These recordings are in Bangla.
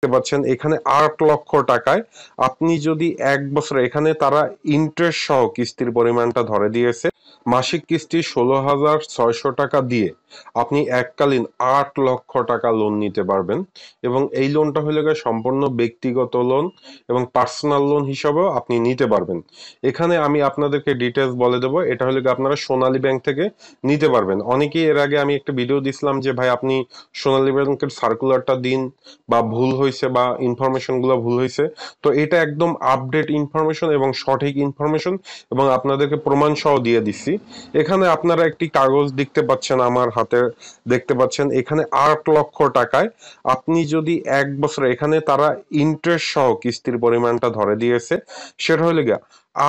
দেখতে পাচ্ছেন এখানে আট লক্ষ টাকায় আপনি যদি এক বছর এখানে তারা ইন্টারেস্ট সহ কিস্তির পরিমাণটা ধরে দিয়েছে মাসিক কিস্তি ষোলো হাজার ছয়শো টাকা দিয়ে আপনি এককালীন আট লক্ষ টাকা লোন নিতে পারবেন এবং এই লোনটা হলে সম্পূর্ণ ব্যক্তিগত লোন এবং পার্সোনাল লোন হিসাবেও আপনি নিতে পারবেন এখানে আমি আপনাদেরকে ডিটেলস বলে দেবো এটা হলে আপনারা সোনালী ব্যাংক থেকে নিতে পারবেন অনেকেই এর আগে আমি একটা ভিডিও দিছিলাম যে ভাই আপনি সোনালী ব্যাংকের সার্কুলারটা দিন বা ভুল হয়ে হয়েছে বা ইনফরমেশনগুলো ভুল হয়েছে তো এটা একদম আপডেট ইনফরমেশন এবং সঠিক ইনফরমেশন এবং আপনাদেরকে প্রমাণ সহ দিয়ে দিচ্ছি এখানে আপনারা একটি কাগজ দেখতে পাচ্ছেন আমার হাতে দেখতে পাচ্ছেন এখানে আট লক্ষ টাকায় আপনি যদি এক বছর এখানে তারা ইন্টারেস্ট সহ কিস্তির পরিমাণটা ধরে দিয়েছে সেটা হলে গিয়া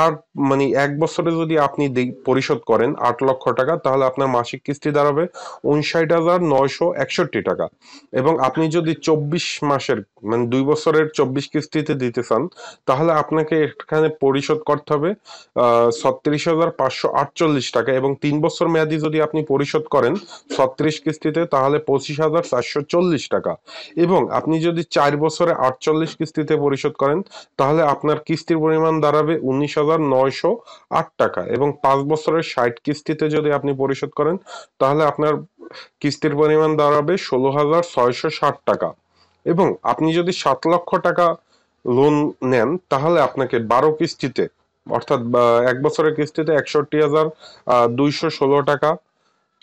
আর মানে এক বছরে যদি আপনি পরিশোধ করেন আট লক্ষ টাকা তাহলে আপনার মাসিক কিস্তি দাঁড়াবে উনষাট হাজার নয়শো একষট্টি টাকা এবং আপনি যদি চব্বিশ মাসের মানে দুই বছরের চব্বিশ কিস্তিতে দিতে চান তাহলে আপনাকে এখানে পরিশোধ করতে হবে ছত্রিশ হাজার পাঁচশো আটচল্লিশ টাকা এবং তিন বছর মেয়াদি যদি আপনি পরিশোধ করেন ছত্রিশ কিস্তিতে তাহলে পঁচিশ হাজার চারশো চল্লিশ টাকা এবং আপনি যদি চার বছরে আটচল্লিশ কিস্তিতে পরিশোধ করেন তাহলে আপনার কিস্তির পরিমাণ দাঁড়াবে উনিশ হাজার নয়শো আট টাকা এবং পাঁচ বছরের ষাট কিস্তিতে যদি আপনি পরিশোধ করেন তাহলে আপনার কিস্তির পরিমাণ দাঁড়াবে ষোলো হাজার ছয়শো ষাট টাকা এবং আপনি যদি সাত লক্ষ টাকা লোন নেন তাহলে আপনাকে বারো কিস্তিতে অর্থাৎ এক বছরের কিস্তিতে একষট্টি হাজার দুইশো ষোলো টাকা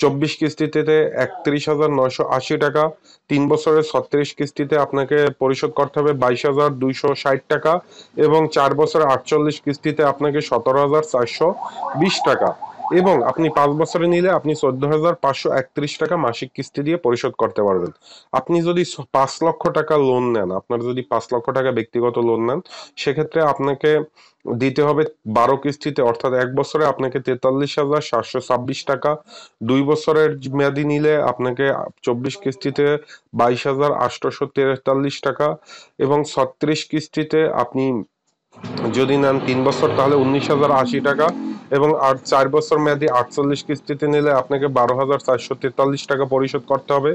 চব্বিশ কিস্তিতে একত্রিশ হাজার নয়শো আশি টাকা তিন বছরের ছত্রিশ কিস্তিতে আপনাকে পরিশোধ করতে হবে বাইশ হাজার দুইশো ষাট টাকা এবং চার বছরে আটচল্লিশ কিস্তিতে আপনাকে সতেরো হাজার চারশো বিশ টাকা এবং আপনি পাঁচ বছরে নিলে আপনি চোদ্দ হাজার পাঁচশো একত্রিশ টাকা মাসিক কিস্তি দিয়ে পরিশোধ করতে পারবেন আপনি যদি পাঁচ লক্ষ টাকা লোন নেন আপনার যদি পাঁচ লক্ষ টাকা ব্যক্তিগত লোন নেন সেক্ষেত্রে আপনাকে দিতে হবে বারো কিস্তিতে অর্থাৎ এক বছরে আপনাকে তেতাল্লিশ হাজার সাতশো ছাব্বিশ টাকা দুই বছরের মেয়াদি নিলে আপনাকে চব্বিশ কিস্তিতে বাইশ হাজার আটশোশো তেতাল্লিশ টাকা এবং ছত্রিশ কিস্তিতে আপনি যদি নেন তিন বছর তাহলে উনিশ হাজার আশি টাকা এবং আর চার বছর মেয়াদি আটচল্লিশ কিস্তিতে নিলে আপনাকে বারো হাজার চারশো তেতাল্লিশ টাকা পরিশোধ করতে হবে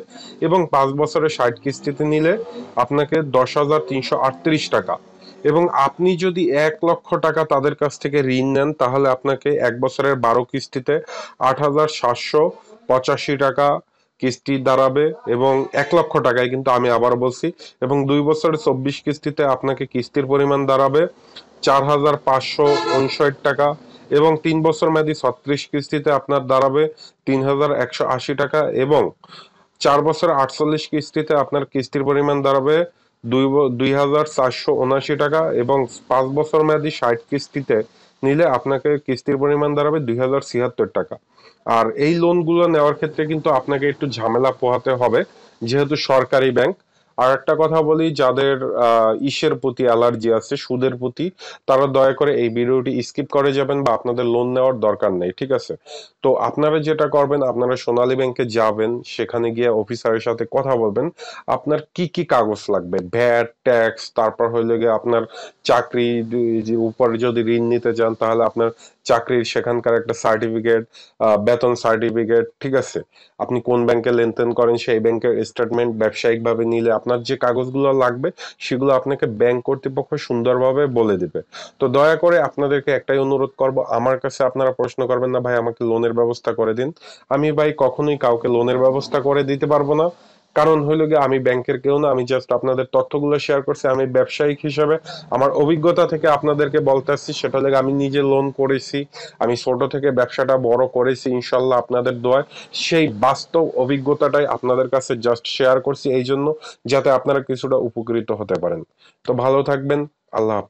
এবং পাঁচ বছরে ষাট কিস্তিতে নিলে আপনাকে দশ হাজার তিনশো আটত্রিশ টাকা এবং আপনি যদি এক লক্ষ টাকা তাদের কাছ থেকে ঋণ নেন তাহলে আপনাকে এক বছরের বারো কিস্তিতে আট হাজার সাতশো পঁচাশি টাকা কিস্তি দাঁড়াবে এবং এক লক্ষ টাকায় কিন্তু আমি আবার বলছি এবং দুই বছরের চব্বিশ কিস্তিতে আপনাকে কিস্তির পরিমাণ দাঁড়াবে চার হাজার পাঁচশো উনষাট টাকা এবং তিন বছর মেয়াদি ছত্রিশ কিস্তিতে আপনার দাঁড়াবে তিন হাজার একশো আশি টাকা এবং চার বছর আটচল্লিশ কিস্তিতে আপনার কিস্তির পরিমাণ দাঁড়াবে দুই দুই হাজার চারশো উনাশি টাকা এবং পাঁচ বছর মেয়াদি ষাট কিস্তিতে নিলে আপনাকে কিস্তির পরিমাণ দাঁড়াবে দুই হাজার ছিয়াত্তর টাকা আর এই লোনগুলো নেওয়ার ক্ষেত্রে কিন্তু আপনাকে একটু ঝামেলা পোহাতে হবে যেহেতু সরকারি ব্যাংক আর একটা কথা বলি যাদের ইসের প্রতি অ্যালার্জি আছে সুদের প্রতি তারা দয়া করে এই ভিডিওটি স্কিপ করে যাবেন বা আপনাদের লোন নেওয়ার দরকার নেই ঠিক আছে তো আপনারা যেটা করবেন আপনারা সোনালী ব্যাংকে যাবেন সেখানে গিয়ে অফিসারের সাথে কথা বলবেন আপনার কি কি কাগজ লাগবে ভ্যাট ট্যাক্স তারপর হইলে গিয়ে আপনার চাকরি উপর যদি ঋণ নিতে চান তাহলে আপনার চাকরির সেখানকার একটা সার্টিফিকেট বেতন সার্টিফিকেট ঠিক আছে আপনি কোন ব্যাংকে লেনদেন করেন সেই ব্যাংকের স্টেটমেন্ট ব্যবসায়িকভাবে নিলে আপনার আপনার যে কাগজগুলো লাগবে সেগুলো আপনাকে ব্যাংক কর্তৃপক্ষ সুন্দরভাবে বলে দেবে তো দয়া করে আপনাদেরকে একটাই অনুরোধ করব আমার কাছে আপনারা প্রশ্ন করবেন না ভাই আমাকে লোনের ব্যবস্থা করে দিন আমি ভাই কখনোই কাউকে লোনের ব্যবস্থা করে দিতে পারবো না কারণ হইলো গিয়ে আমি ব্যাংকের কেউ না আমি জাস্ট আপনাদের তথ্যগুলো শেয়ার করছি আমি ব্যবসায়িক হিসাবে আমার অভিজ্ঞতা থেকে আপনাদেরকে বলতেছি সেটা লেগে আমি নিজে লোন করেছি আমি ছোট থেকে ব্যবসাটা বড় করেছি ইনশাল্লাহ আপনাদের দোয়ায় সেই বাস্তব অভিজ্ঞতাটাই আপনাদের কাছে জাস্ট শেয়ার করছি এই জন্য যাতে আপনারা কিছুটা উপকৃত হতে পারেন তো ভালো থাকবেন আল্লাহ